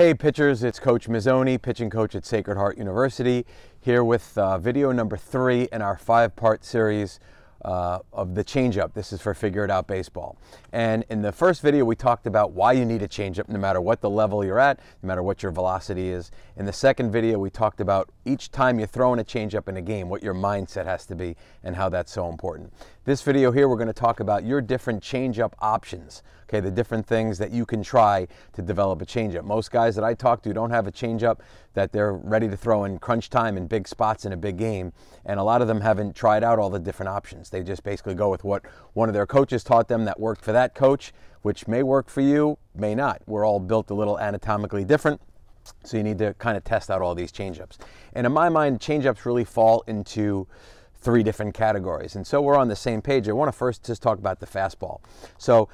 Hey pitchers, it's Coach Mazzoni, pitching coach at Sacred Heart University, here with uh, video number three in our five part series uh, of the changeup. This is for Figure It Out Baseball. And in the first video, we talked about why you need a changeup no matter what the level you're at, no matter what your velocity is. In the second video, we talked about each time you're throwing a changeup in a game, what your mindset has to be and how that's so important. This video here, we're going to talk about your different changeup options, okay, the different things that you can try to develop a changeup. Most guys that I talk to don't have a changeup that they're ready to throw in crunch time in big spots in a big game, and a lot of them haven't tried out all the different options. They just basically go with what one of their coaches taught them that worked for that coach, which may work for you, may not. We're all built a little anatomically different. So you need to kind of test out all these changeups. And in my mind, changeups really fall into three different categories. And so we're on the same page. I want to first just talk about the fastball. So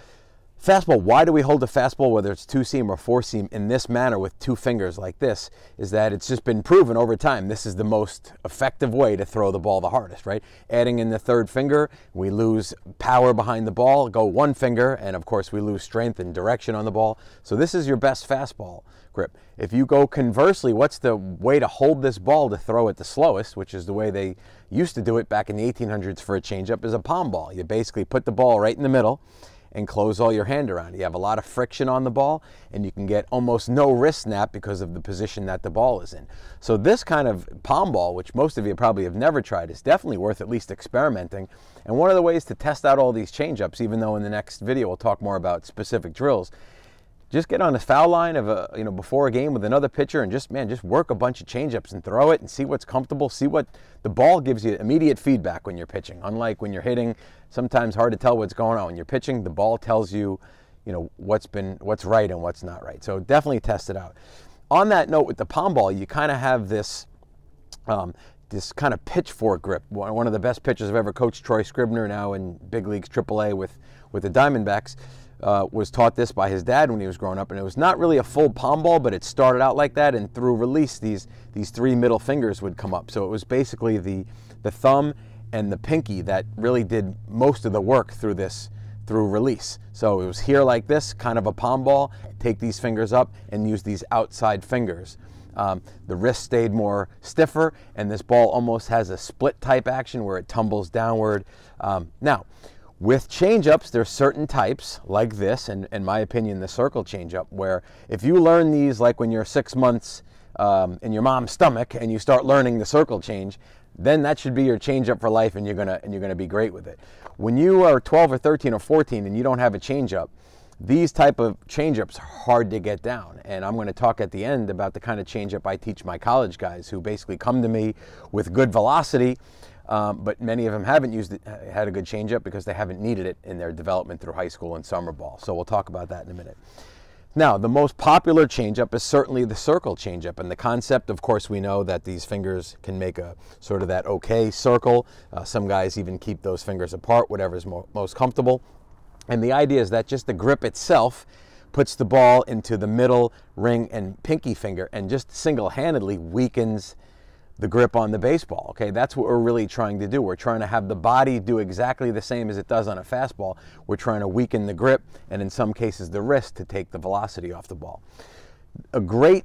Fastball, why do we hold the fastball, whether it's two seam or four seam, in this manner with two fingers like this, is that it's just been proven over time this is the most effective way to throw the ball the hardest, right? Adding in the third finger, we lose power behind the ball, go one finger, and of course we lose strength and direction on the ball. So this is your best fastball grip. If you go conversely, what's the way to hold this ball to throw it the slowest, which is the way they used to do it back in the 1800s for a changeup, is a palm ball. You basically put the ball right in the middle and close all your hand around. You have a lot of friction on the ball and you can get almost no wrist snap because of the position that the ball is in. So this kind of palm ball, which most of you probably have never tried, is definitely worth at least experimenting. And one of the ways to test out all these changeups, even though in the next video we'll talk more about specific drills, just get on the foul line of a you know before a game with another pitcher and just man just work a bunch of changeups and throw it and see what's comfortable see what the ball gives you immediate feedback when you're pitching unlike when you're hitting sometimes hard to tell what's going on when you're pitching the ball tells you you know what's been what's right and what's not right so definitely test it out on that note with the palm ball you kind of have this um, this kind of pitchfork grip one of the best pitchers i've ever coached troy scribner now in big leagues aaa with with the diamondbacks uh, was taught this by his dad when he was growing up, and it was not really a full palm ball, but it started out like that, and through release, these these three middle fingers would come up. So it was basically the the thumb and the pinky that really did most of the work through this through release. So it was here like this, kind of a palm ball. Take these fingers up and use these outside fingers. Um, the wrist stayed more stiffer, and this ball almost has a split type action where it tumbles downward. Um, now. With changeups, there's certain types like this, and in my opinion, the circle changeup, where if you learn these like when you're six months um, in your mom's stomach and you start learning the circle change, then that should be your changeup for life, and you're gonna and you're gonna be great with it. When you are 12 or 13 or 14 and you don't have a changeup, these type of changeups are hard to get down and i'm going to talk at the end about the kind of changeup i teach my college guys who basically come to me with good velocity um, but many of them haven't used it, had a good changeup because they haven't needed it in their development through high school and summer ball. So we'll talk about that in a minute. Now, the most popular changeup is certainly the circle changeup. And the concept, of course, we know that these fingers can make a sort of that okay circle. Uh, some guys even keep those fingers apart, whatever is mo most comfortable. And the idea is that just the grip itself puts the ball into the middle ring and pinky finger and just single handedly weakens the grip on the baseball. Okay, that's what we're really trying to do. We're trying to have the body do exactly the same as it does on a fastball. We're trying to weaken the grip and in some cases the wrist to take the velocity off the ball. A great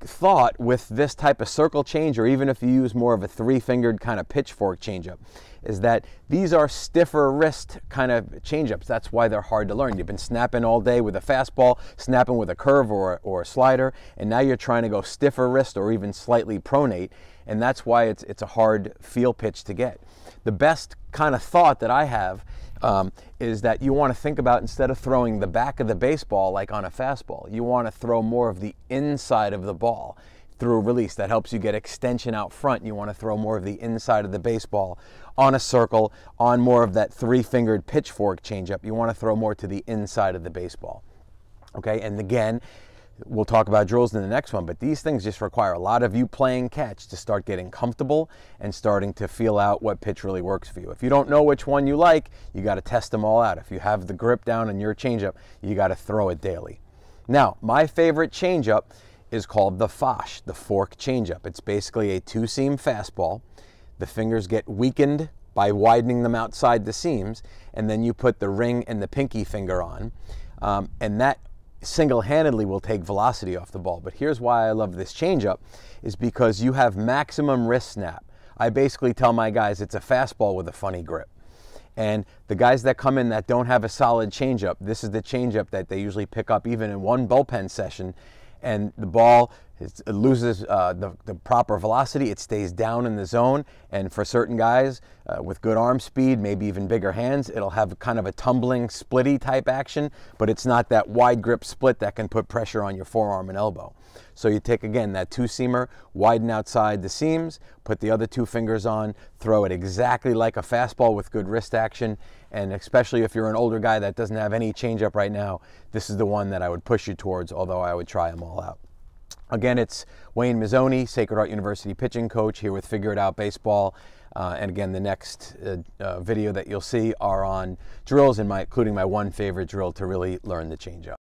thought with this type of circle change, or even if you use more of a three-fingered kind of pitchfork changeup, is that these are stiffer wrist kind of changeups. That's why they're hard to learn. You've been snapping all day with a fastball, snapping with a curve or, or a slider, and now you're trying to go stiffer wrist or even slightly pronate, and that's why it's, it's a hard feel pitch to get. The best kind of thought that I have um, is that you want to think about instead of throwing the back of the baseball like on a fastball, you want to throw more of the inside of the ball through release. That helps you get extension out front. You want to throw more of the inside of the baseball on a circle, on more of that three fingered pitchfork changeup. You want to throw more to the inside of the baseball. Okay, and again, We'll talk about drills in the next one, but these things just require a lot of you playing catch to start getting comfortable and starting to feel out what pitch really works for you. If you don't know which one you like, you got to test them all out. If you have the grip down and your changeup, you got to throw it daily. Now, my favorite changeup is called the Fosh, the fork changeup. It's basically a two seam fastball. The fingers get weakened by widening them outside the seams, and then you put the ring and the pinky finger on. Um, and that single-handedly will take velocity off the ball. But here's why I love this changeup is because you have maximum wrist snap. I basically tell my guys it's a fastball with a funny grip. And the guys that come in that don't have a solid changeup, this is the changeup that they usually pick up even in one bullpen session and the ball it loses uh, the, the, proper velocity. It stays down in the zone. And for certain guys uh, with good arm speed, maybe even bigger hands, it'll have kind of a tumbling, splitty type action, but it's not that wide grip split that can put pressure on your forearm and elbow. So you take again that two seamer, widen outside the seams, put the other two fingers on, throw it exactly like a fastball with good wrist action, and especially if you're an older guy that doesn't have any changeup right now, this is the one that I would push you towards, although I would try them all out. Again, it's Wayne Mazzoni, Sacred Heart University pitching coach, here with Figure It Out Baseball. Uh, and again, the next uh, uh, video that you'll see are on drills, in my, including my one favorite drill to really learn the changeup.